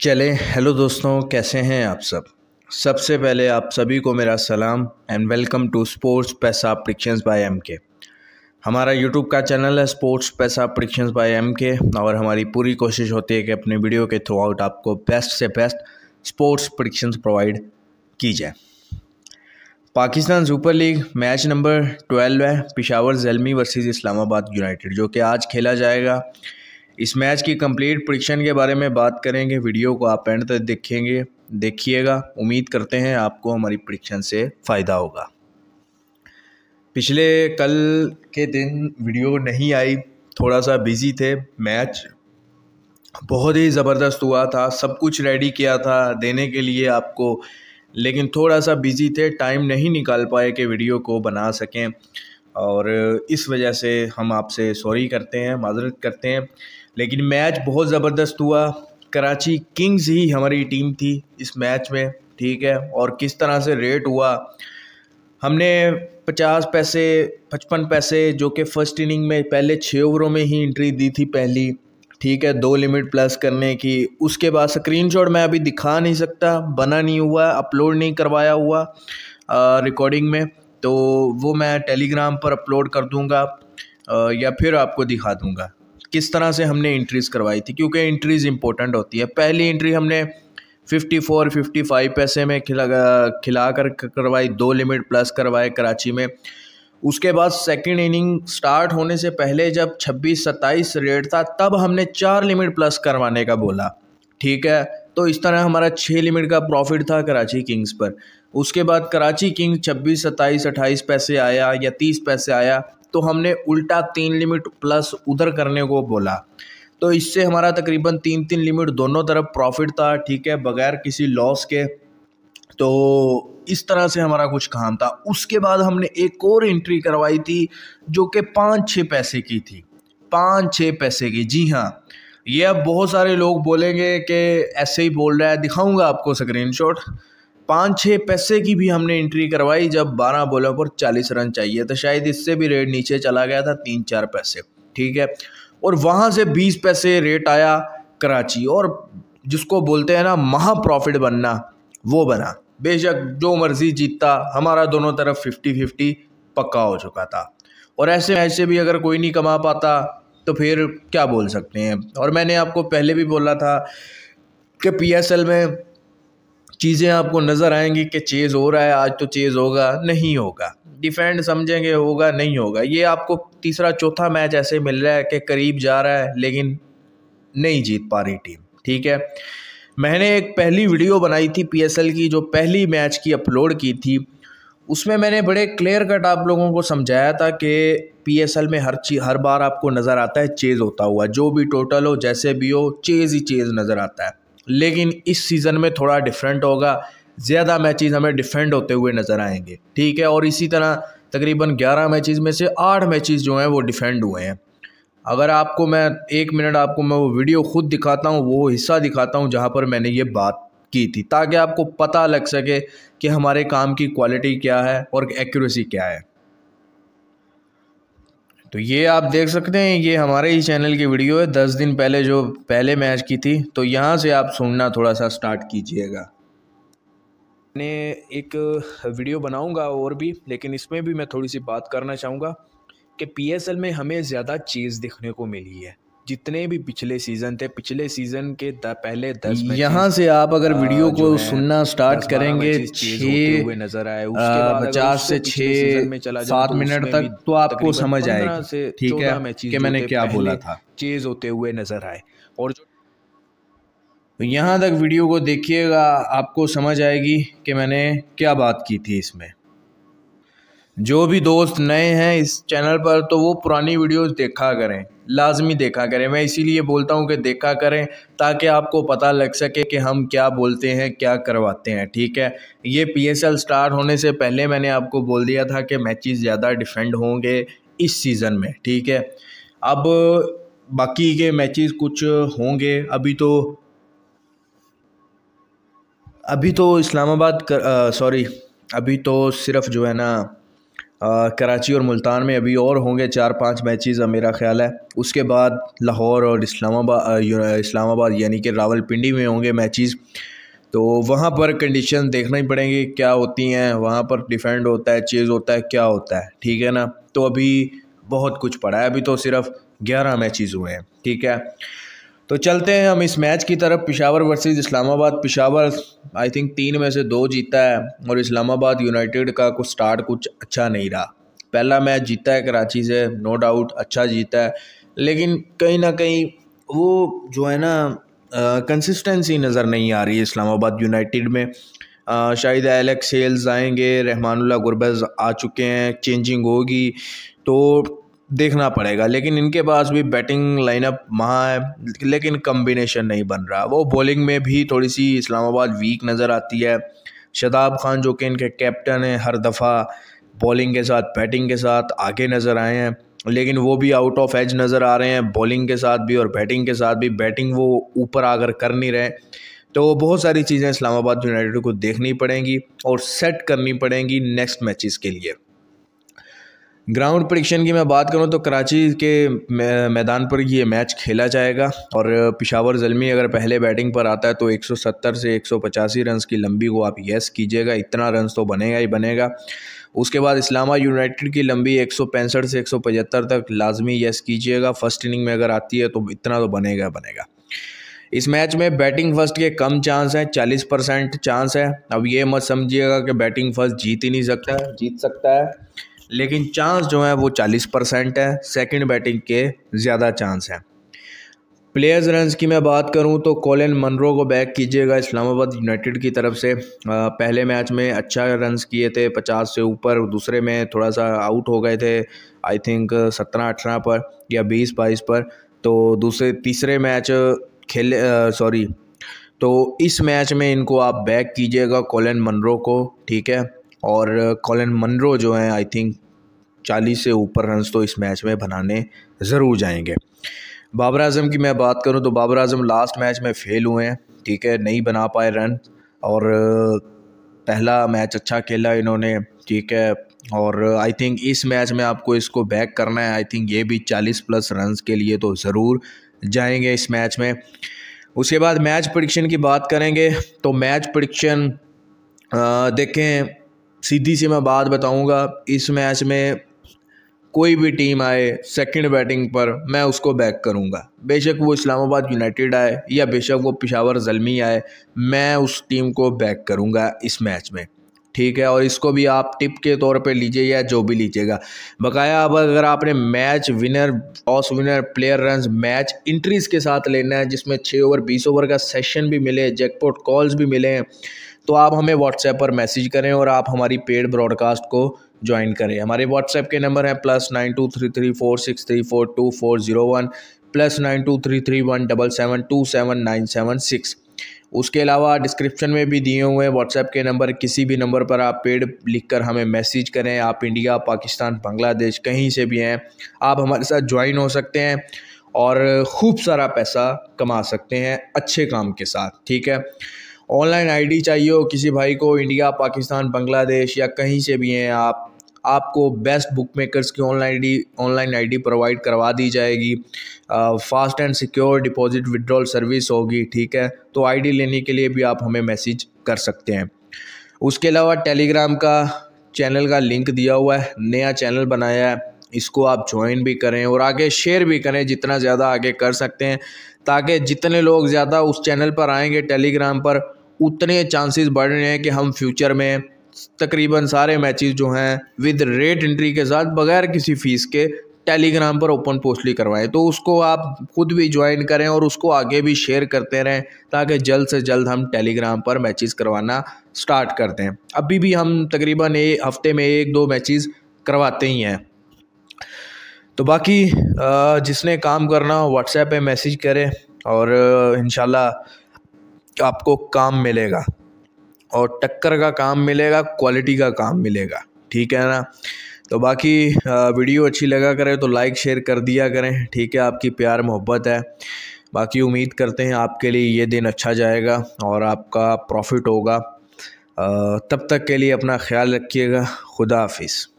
चलें हेलो दोस्तों कैसे हैं आप सब सबसे पहले आप सभी को मेरा सलाम एंड वेलकम टू स्पोर्ट्स पैसा प्रिक्शंस बाय एम के हमारा यूट्यूब का चैनल है स्पोर्ट्स पैसा प्रिक्शंस बाय एम के और हमारी पूरी कोशिश होती है कि अपने वीडियो के थ्रू आउट आपको बेस्ट से बेस्ट स्पोर्ट्स प्रिक्शंस प्रोवाइड की जाए Pakistan Super League match number twelve है पिशावर जलमी वर्सेज़ इस्लामाबाद यूनाइटेड जो कि आज खेला जाएगा इस मैच की कंप्लीट प्रिक्शन के बारे में बात करेंगे वीडियो को आप एंड तक देखेंगे देखिएगा उम्मीद करते हैं आपको हमारी प्रिक्शन से फ़ायदा होगा पिछले कल के दिन वीडियो नहीं आई थोड़ा सा बिज़ी थे मैच बहुत ही ज़बरदस्त हुआ था सब कुछ रेडी किया था देने के लिए आपको लेकिन थोड़ा सा बिज़ी थे टाइम नहीं निकाल पाए कि वीडियो को बना सकें और इस वजह से हम आपसे सॉरी करते हैं माजरत करते हैं लेकिन मैच बहुत ज़बरदस्त हुआ कराची किंग्स ही हमारी टीम थी इस मैच में ठीक है और किस तरह से रेट हुआ हमने पचास पैसे पचपन पैसे जो कि फ़र्स्ट इनिंग में पहले छः ओवरों में ही एंट्री दी थी पहली ठीक है दो लिमिट प्लस करने की उसके बाद स्क्रीनशॉट मैं अभी दिखा नहीं सकता बना नहीं हुआ अपलोड नहीं करवाया हुआ रिकॉर्डिंग में तो वो मैं टेलीग्राम पर अपलोड कर दूँगा या फिर आपको दिखा दूंगा किस तरह से हमने इंट्रीज़ करवाई थी क्योंकि इंट्रीज़ इंपॉर्टेंट होती है पहली इंट्री हमने 54 55 पैसे में खिला खिला कर करवाई दो लिमिट प्लस करवाए कराची में उसके बाद सेकंड इनिंग स्टार्ट होने से पहले जब 26 27 रेट था तब हमने चार लिमिट प्लस करवाने का बोला ठीक है तो इस तरह हमारा छः लिमिट का प्रॉफिट था कराची किंग्स पर उसके बाद कराची किंग छब्बीस सत्ताईस अट्ठाईस पैसे आया या तीस पैसे आया तो हमने उल्टा तीन लिमिट प्लस उधर करने को बोला तो इससे हमारा तकरीबन तीन तीन लिमिट दोनों तरफ प्रॉफिट था ठीक है बगैर किसी लॉस के तो इस तरह से हमारा कुछ काम था उसके बाद हमने एक और एंट्री करवाई थी जो कि पाँच छः पैसे की थी पाँच छः पैसे की जी हाँ ये अब बहुत सारे लोग बोलेंगे कि ऐसे ही बोल रहा है दिखाऊंगा आपको स्क्रीनशॉट पाँच छः पैसे की भी हमने एंट्री करवाई जब बारह बॉलों पर चालीस रन चाहिए तो शायद इससे भी रेट नीचे चला गया था तीन चार पैसे ठीक है और वहाँ से बीस पैसे रेट आया कराची और जिसको बोलते हैं ना महा प्रॉफिट बनना वो बना बेशक जो मर्ज़ी जीतता हमारा दोनों तरफ फिफ्टी फिफ्टी पक्का हो चुका था और ऐसे ऐसे भी अगर कोई नहीं कमा पाता तो फिर क्या बोल सकते हैं और मैंने आपको पहले भी बोला था कि पीएसएल में चीज़ें आपको नज़र आएंगी कि चेज़ हो रहा है आज तो चेज़ होगा नहीं होगा डिफेंड समझेंगे होगा नहीं होगा ये आपको तीसरा चौथा मैच ऐसे मिल रहा है कि करीब जा रहा है लेकिन नहीं जीत पा रही टीम ठीक है मैंने एक पहली वीडियो बनाई थी पीएसएल की जो पहली मैच की अपलोड की थी उसमें मैंने बड़े क्लियर कट आप लोगों को समझाया था कि पीएसएल में हर चीज हर बार आपको नज़र आता है चेज़ होता हुआ जो भी टोटल हो जैसे भी हो चेज़ ही चेज़ नज़र आता है लेकिन इस सीज़न में थोड़ा डिफरेंट होगा ज़्यादा मैचेस हमें डिफेंड होते हुए नज़र आएंगे ठीक है और इसी तरह तकरीबन ग्यारह मैचेस में से आठ मैचेस जो हैं वो डिफेंड हुए हैं अगर आपको मैं एक मिनट आपको मैं वो वीडियो खुद दिखाता हूँ वो हिस्सा दिखाता हूँ जहाँ पर मैंने ये बात की थी ताकि आपको पता लग सके कि हमारे काम की क्वालिटी क्या है और एक्यूरेसी क्या है तो ये आप देख सकते हैं ये हमारे ही चैनल की वीडियो है दस दिन पहले जो पहले मैच की थी तो यहाँ से आप सुनना थोड़ा सा स्टार्ट कीजिएगा मैंने एक वीडियो बनाऊंगा और भी लेकिन इसमें भी मैं थोड़ी सी बात करना चाहूँगा कि पीएसएल में हमें ज़्यादा चीज़ दिखने को मिली है जितने भी पिछले सीजन थे पिछले सीजन के द, पहले दस यहाँ से आप अगर वीडियो को सुनना स्टार्ट करेंगे नजर आए पचास से चला सात तो मिनट तक तो आपको समझ आएगा ठीक है कि मैंने क्या बोला था चेज होते हुए नजर आए और तो यहाँ तक वीडियो को देखिएगा आपको समझ आएगी कि मैंने क्या बात की थी इसमें जो भी दोस्त नए हैं इस चैनल पर तो वो पुरानी वीडियोस देखा करें लाजमी देखा करें मैं इसीलिए बोलता हूँ कि देखा करें ताकि आपको पता लग सके कि हम क्या बोलते हैं क्या करवाते हैं ठीक है ये पीएसएल स्टार्ट होने से पहले मैंने आपको बोल दिया था कि मैचेस ज़्यादा डिफेंड होंगे इस सीज़न में ठीक है अब बाकी के मैचेस कुछ होंगे अभी तो अभी तो इस्लामाबाद सॉरी अभी तो सिर्फ जो है ना कराची और मुल्तान में अभी और होंगे चार पांच मैचेस मेरा ख्याल है उसके बाद लाहौर और इस्लामाबाद इस्लामाबाद यानी कि रावलपिंडी में होंगे मैचेस तो वहाँ पर कंडीशन देखना ही पड़ेंगे क्या होती हैं वहाँ पर डिफेंड होता है चेज़ होता है क्या होता है ठीक है ना तो अभी बहुत कुछ पड़ा है अभी तो सिर्फ ग्यारह मैचेस हुए हैं ठीक है तो चलते हैं हम इस मैच की तरफ Peshawar versus Islamabad Peshawar I think तीन में से दो जीता है और इस्लामाबाद यूनाइटेड का कुछ स्टार्ट कुछ अच्छा नहीं रहा पहला मैच जीता है कराची से नो डाउट अच्छा जीता है लेकिन कहीं ना कहीं वो जो है ना कंसिस्टेंसी नज़र नहीं आ रही है इस्लामाबाद यूनाइटेड में आ, शायद एलेक्स सेल्स आएंगे रहमानुल्ला गुरबज आ चुके हैं चेंजिंग होगी तो देखना पड़ेगा लेकिन इनके पास भी बैटिंग लाइनअप वहाँ है लेकिन कम्बिनेशन नहीं बन रहा वो बॉलिंग में भी थोड़ी सी इस्लामाबाद वीक नज़र आती है शदाब खान जो कि इनके कैप्टन हैं हर दफ़ा बॉलिंग के साथ बैटिंग के साथ आगे नज़र आए हैं लेकिन वो भी आउट ऑफ एज नज़र आ रहे हैं बॉलिंग के साथ भी और बैटिंग के साथ भी बैटिंग वो ऊपर आकर कर नहीं रहे तो बहुत सारी चीज़ें इस्लामाबाद यूनाइटेड को देखनी पड़ेंगी और सेट करनी पड़ेंगी नेक्स्ट मैचेस के लिए ग्राउंड परीक्षण की मैं बात करूं तो कराची के मैदान पर ये मैच खेला जाएगा और पिशावर जलमी अगर पहले बैटिंग पर आता है तो 170 से एक रन्स की लंबी को आप यस कीजिएगा इतना रन्स तो बनेगा ही बनेगा उसके बाद इस्लामा यूनाइटेड की लंबी एक से एक तक लाजमी यस कीजिएगा फर्स्ट इनिंग में अगर आती है तो इतना तो बनेगा बनेगा इस मैच में बैटिंग फर्स्ट के कम चांस हैं चालीस परसेंट चांस है अब ये मत समझिएगा कि बैटिंग फर्स्ट जीत ही नहीं सकता जीत सकता है लेकिन चांस जो है वो चालीस परसेंट है सेकेंड बैटिंग के ज़्यादा चांस हैं प्लेयर्स रन की मैं बात करूं तो कोलिन मनरो को बैक कीजिएगा इस्लामाबाद यूनाइटेड की तरफ से पहले मैच में अच्छा रन्स किए थे पचास से ऊपर दूसरे में थोड़ा सा आउट हो गए थे आई थिंक सत्रह अठारह पर या बीस बाईस पर तो दूसरे तीसरे मैच खेले सॉरी तो इस मैच में इनको आप बैक कीजिएगा कोलिन मनरो को ठीक है और कॉलन मनरो जो हैं आई थिंक चालीस से ऊपर रन तो इस मैच में बनाने ज़रूर जाएंगे बाबर आजम की मैं बात करूं तो बाबर आजम लास्ट मैच में फ़ेल हुए हैं ठीक है नहीं बना पाए रन और पहला मैच अच्छा खेला इन्होंने ठीक है और आई थिंक इस मैच में आपको इसको बैक करना है आई थिंक ये भी चालीस प्लस रन के लिए तो ज़रूर जाएंगे इस मैच में उसके बाद मैच प्रडिक्शन की बात करेंगे तो मैच प्रडिक्शन देखें सीधी सी मैं बात बताऊंगा इस मैच में कोई भी टीम आए सेकंड बैटिंग पर मैं उसको बैक करूंगा बेशक वो इस्लामाबाद यूनाइटेड आए या बेशक वो पिशावर जलमी आए मैं उस टीम को बैक करूंगा इस मैच में ठीक है और इसको भी आप टिप के तौर पे लीजिए या जो भी लीजिएगा बकाया अब अगर आपने match winner toss winner player run match entries के साथ लेना है जिसमें छः ओवर बीस ओवर का सेशन भी मिले जैकपॉट कॉल्स भी मिले तो आप हमें व्हाट्सएप पर मैसेज करें और आप हमारी पेड ब्रॉडकास्ट को ज्वाइन करें हमारे व्हाट्सएप के नंबर हैं plus nine two three three four six three four two four zero one plus nine two three three one double seven two seven nine seven six उसके अलावा description में भी दिए हुए व्हाट्सएप के नंबर किसी भी नंबर पर आप पेड लिखकर हमें मैसेज करें आप इंडिया पाकिस्तान बांग्लादेश कहीं से भी हैं आप हमारे साथ ज्वाइन हो सकते हैं और खूब सारा पैसा कमा सकते हैं अच्छे काम के साथ ठीक है ऑनलाइन आईडी चाहिए हो किसी भाई को इंडिया पाकिस्तान बांग्लादेश या कहीं से भी हैं आप आपको बेस्ट बुक मेकर्स की online ID online ID provide करवा दी जाएगी fast and secure deposit withdrawal service होगी ठीक है तो आईडी लेने के लिए भी आप हमें मैसेज कर सकते हैं उसके अलावा टेलीग्राम का चैनल का लिंक दिया हुआ है नया चैनल बनाया है इसको आप ज्वाइन भी करें और आगे शेयर भी करें जितना ज़्यादा आगे कर सकते हैं ताकि जितने लोग ज़्यादा उस चैनल पर आएंगे टेलीग्राम पर उतने चांसेस बढ़ रहे हैं कि हम फ्यूचर में तकरीबन सारे मैचेस जो हैं विद रेट एंट्री के साथ बगैर किसी फ़ीस के टेलीग्राम पर ओपन पोस्टली करवाएं तो उसको आप खुद भी ज्वाइन करें और उसको आगे भी शेयर करते रहें ताकि जल्द से जल्द हम टेलीग्राम पर मैचेस करवाना स्टार्ट कर दें अभी भी हम तकरीबन ए हफ्ते में एक दो मैचेस करवाते ही हैं तो बाकी जिसने काम करना हो व्हाट्सएप पे मैसेज करें और इन आपको काम मिलेगा और टक्कर का काम मिलेगा क्वालिटी का काम मिलेगा ठीक है ना तो बाकी वीडियो अच्छी लगा करें तो लाइक शेयर कर दिया करें ठीक है आपकी प्यार मोहब्बत है बाकी उम्मीद करते हैं आपके लिए ये दिन अच्छा जाएगा और आपका प्रॉफिट होगा तब तक के लिए अपना ख्याल रखिएगा खुदा हाफिज़